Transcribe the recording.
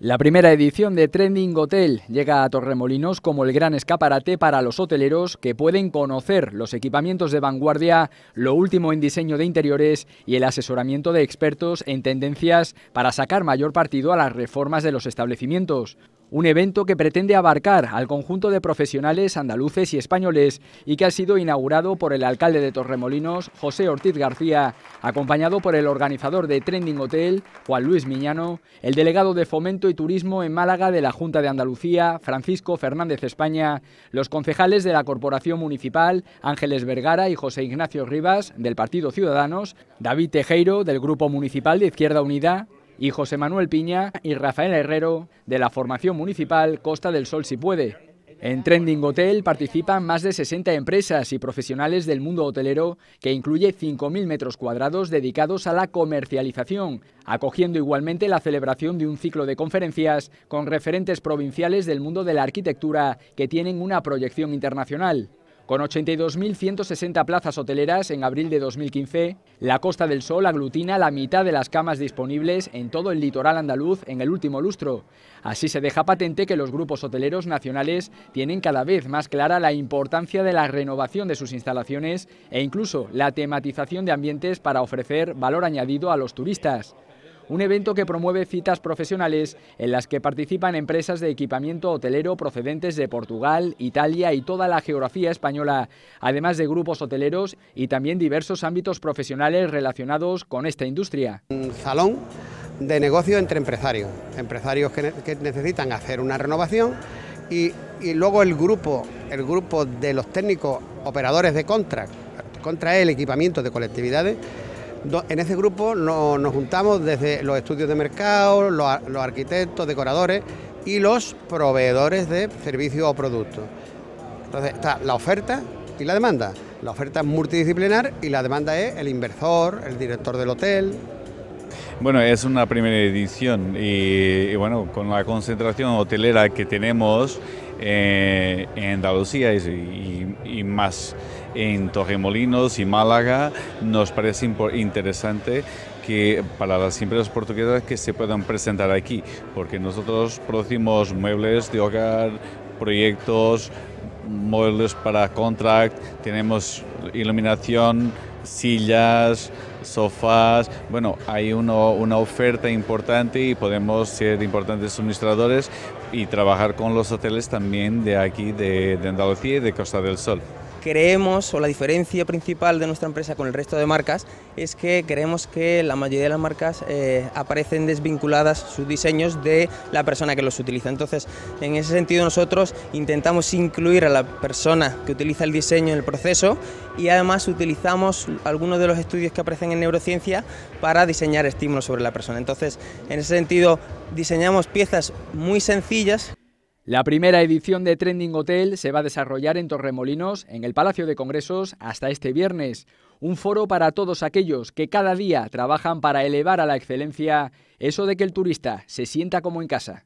La primera edición de Trending Hotel llega a Torremolinos como el gran escaparate para los hoteleros que pueden conocer los equipamientos de vanguardia, lo último en diseño de interiores y el asesoramiento de expertos en tendencias para sacar mayor partido a las reformas de los establecimientos un evento que pretende abarcar al conjunto de profesionales andaluces y españoles y que ha sido inaugurado por el alcalde de Torremolinos, José Ortiz García, acompañado por el organizador de Trending Hotel, Juan Luis Miñano, el delegado de Fomento y Turismo en Málaga de la Junta de Andalucía, Francisco Fernández España, los concejales de la Corporación Municipal, Ángeles Vergara y José Ignacio Rivas, del Partido Ciudadanos, David Tejero, del Grupo Municipal de Izquierda Unida, y José Manuel Piña y Rafael Herrero de la formación municipal Costa del Sol Si Puede. En Trending Hotel participan más de 60 empresas y profesionales del mundo hotelero, que incluye 5.000 metros cuadrados dedicados a la comercialización, acogiendo igualmente la celebración de un ciclo de conferencias con referentes provinciales del mundo de la arquitectura que tienen una proyección internacional. Con 82.160 plazas hoteleras en abril de 2015, la Costa del Sol aglutina la mitad de las camas disponibles en todo el litoral andaluz en el último lustro. Así se deja patente que los grupos hoteleros nacionales tienen cada vez más clara la importancia de la renovación de sus instalaciones e incluso la tematización de ambientes para ofrecer valor añadido a los turistas un evento que promueve citas profesionales en las que participan empresas de equipamiento hotelero procedentes de Portugal, Italia y toda la geografía española, además de grupos hoteleros y también diversos ámbitos profesionales relacionados con esta industria. Un salón de negocio entre empresarios, empresarios que, necesitan hacer una renovación y, y, luego el grupo, el grupo de los técnicos operadores de contra, contra el equipamiento de colectividades, en ese grupo nos, juntamos desde los estudios de mercado, los, arquitectos, decoradores y los proveedores de servicios o productos. Entonces está la oferta y la demanda. La oferta es multidisciplinar y la demanda es el inversor, el director del hotel, bueno, es una primera edición y, bueno, con la concentración hotelera que tenemos eh, en Andalucía y, más en Torremolinos y Málaga, nos parece interesante que para las empresas portuguesas que se puedan presentar aquí, porque nosotros producimos muebles de hogar, proyectos, muebles para contract, tenemos iluminación, sillas, sofás. Bueno, hay una oferta importante y podemos ser importantes suministradores y trabajar con los hoteles también de aquí, de, de Andalucía y de Costa del Sol creemos, o la diferencia principal de nuestra empresa con el resto de marcas, es que creemos que la mayoría de las marcas eh, aparecen desvinculadas sus diseños de la persona que los utiliza. Entonces, en ese sentido nosotros intentamos incluir a la persona que utiliza el diseño en el proceso y además utilizamos algunos de los estudios que aparecen en neurociencia para diseñar estímulos sobre la persona. Entonces, en ese sentido, diseñamos piezas muy sencillas la primera edición de Trending Hotel se va a desarrollar en Torremolinos, en el Palacio de Congresos, hasta este viernes. Un foro para todos aquellos que cada día trabajan para elevar a la excelencia eso de que el turista se sienta como en casa.